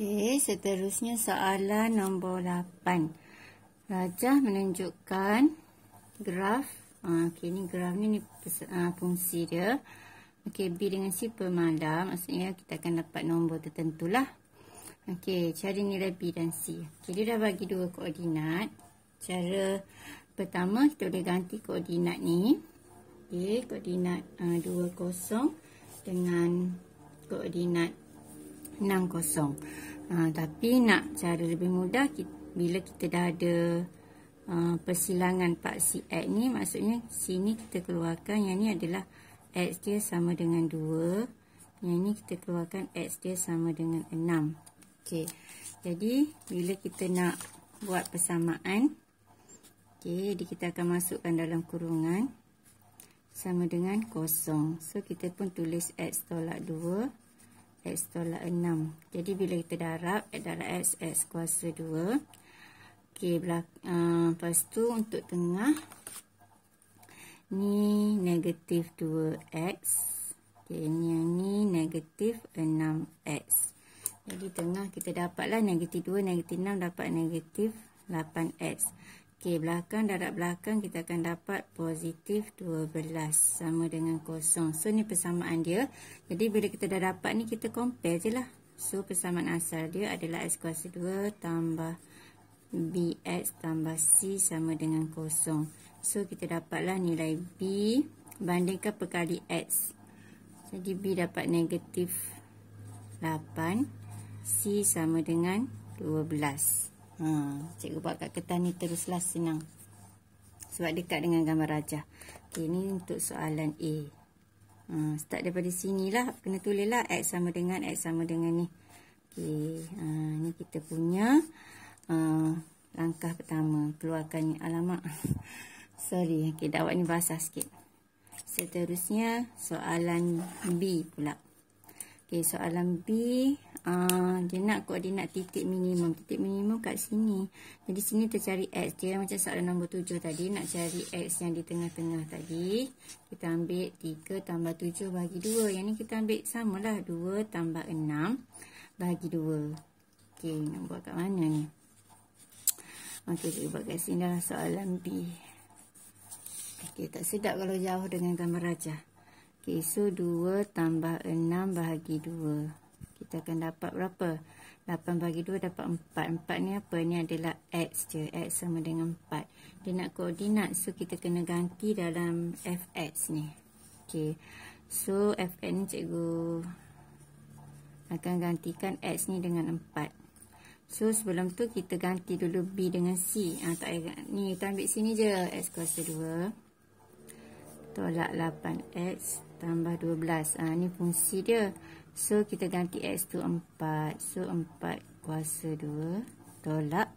Okey, seterusnya soalan nombor 8. Rajah menunjukkan graf. Ah, okey, ni graf ni, ni ah, fungsi dia. Okey, B dengan C pemadam. Maksudnya kita akan dapat nombor tertentulah. Okey, cari nilai B dan C. Okey, dia dah bagi dua koordinat. Cara pertama, kita boleh ganti koordinat ni. Okey, koordinat uh, 2, 0 dengan koordinat enam kosong. Ah, tapi nak cara lebih mudah kita, bila kita dah ada uh, persilangan paksi X ni maksudnya sini kita keluarkan yang ni adalah X dia sama dengan 2. Yang ni kita keluarkan X dia sama dengan 6. Okey. Jadi bila kita nak buat persamaan. Okey. Jadi kita akan masukkan dalam kurungan. Sama dengan kosong. So kita pun tulis X tolak 2. X tolak 6. Jadi bila kita darab, eh, darab X, X kuasa 2. Okey, belak uh, lepas tu untuk tengah. Ni negatif 2X. Okey, ni yang ni negatif 6X. Jadi tengah kita dapatlah negatif 2, negatif 6 dapat negatif 8 8X. Okey, belakang darab belakang kita akan dapat positif 12 sama dengan kosong. So, ni persamaan dia. Jadi, bila kita dah dapat ni, kita compare je lah. So, persamaan asal dia adalah X kuasa 2 tambah BX tambah C sama dengan kosong. So, kita dapatlah nilai B bandingkan perkali X. Jadi, B dapat negatif 8, C sama dengan 12. Ha, cikgu buat kat ketan ni teruslah senang. Sebab dekat dengan gambar raja. Okey, ni untuk soalan A. Ha, start daripada sini lah. Kena tulis lah. X sama dengan, X sama dengan ni. Okey, ha, ni kita punya ha, langkah pertama. Keluarkan ni. Alamak. Sorry. Okey, dakwat ni basah sikit. Seterusnya, soalan B pula. Okey, soalan B uh, dia nak koordinat titik minimum. Titik minimum kat sini. Jadi sini tercari X. Dia macam soalan nombor 7 tadi. Nak cari X yang di tengah-tengah tadi. Kita ambil 3 tambah 7 bagi 2. Yang ni kita ambil samalah. 2 tambah 6 bagi 2. Okey, nak buat kat mana ni? Okey, kita buat kat sini dah soalan B. Okey, tak sedap kalau jauh dengan gambar rajah. Okey, so 2 tambah 6 bahagi 2 kita akan dapat berapa 8 bagi 2 dapat 4 4 ni apa ni adalah X je X sama dengan 4 dia nak koordinat so kita kena ganti dalam FX ni Okay. so FX ni cikgu akan gantikan X ni dengan 4 so sebelum tu kita ganti dulu B dengan C ha, tak payah, ni kita ambil sini je X kuasa 2 tolak 8X tambah 12 ha, ni fungsi dia So kita ganti X tu 4 So 4 kuasa 2 Tolak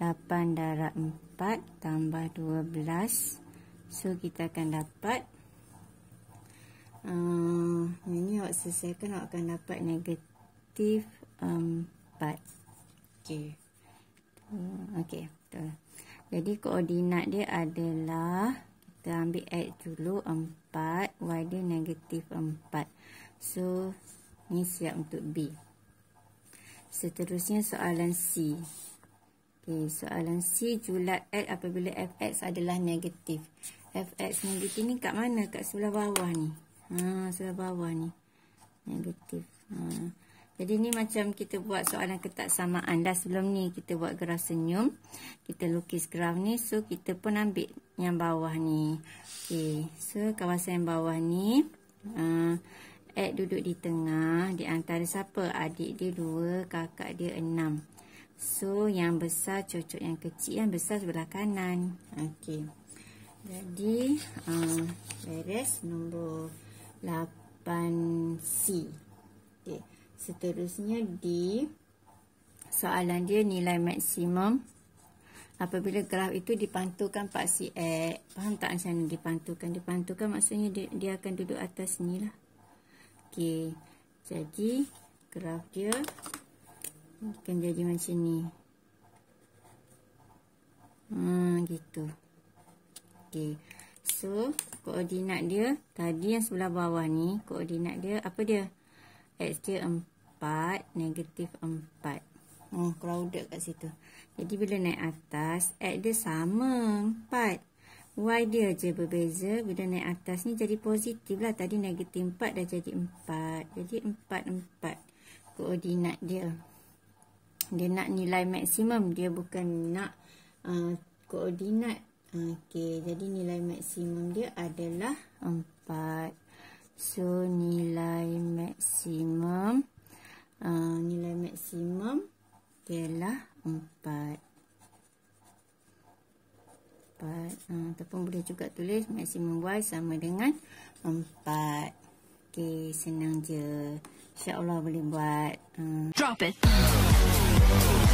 8 darab 4 Tambah 12 So kita akan dapat um, Ini awak selesaikan Awak akan dapat negatif 4 Okay Okay betul. Jadi koordinat dia adalah Kita ambil X dulu 4 Y dia negatif 4 So ini siap untuk B. Seterusnya soalan C. Okay, soalan C julat L apabila Fx adalah negatif. Fx negatif ni kat mana? Kat sebelah bawah ni. Ha, sebelah bawah ni. Negatif. Ha. Jadi ni macam kita buat soalan ketat sama anda sebelum ni kita buat graf senyum. Kita lukis graf ni. So kita pun ambil yang bawah ni. Okay. So kawasan yang bawah ni. Haa. Uh, Ed duduk di tengah di antara siapa? Adik dia dua, kakak dia enam. So, yang besar cocok yang kecil, yang besar sebelah kanan. Okey. Jadi, uh, beres nombor 8C. Okey. Seterusnya D soalan dia nilai maksimum. Apabila graf itu dipantulkan paksi X. Faham tak macam mana dipantulkan? Dipantulkan maksudnya dia, dia akan duduk atas ni lah. Okey. Jadi graf dia akan jadi macam ni. Hmm gitu. Okey. So koordinat dia tadi yang sebelah bawah ni koordinat dia apa dia? X dia 4, negatif 4. Hmm crowded kat situ. Jadi bila naik atas, X dia sama empat. Y dia je berbeza Bila naik atas ni jadi positif lah Tadi negatif 4 dah jadi 4 Jadi 4-4 Koordinat dia Dia nak nilai maksimum Dia bukan nak uh, Koordinat okay, Jadi nilai maksimum dia adalah 4 So nilai maksimum uh, Nilai maksimum Ialah 4 ha, ataupun boleh juga tulis maksimum y sama dengan 4 ok senang je insyaAllah boleh buat ha. drop it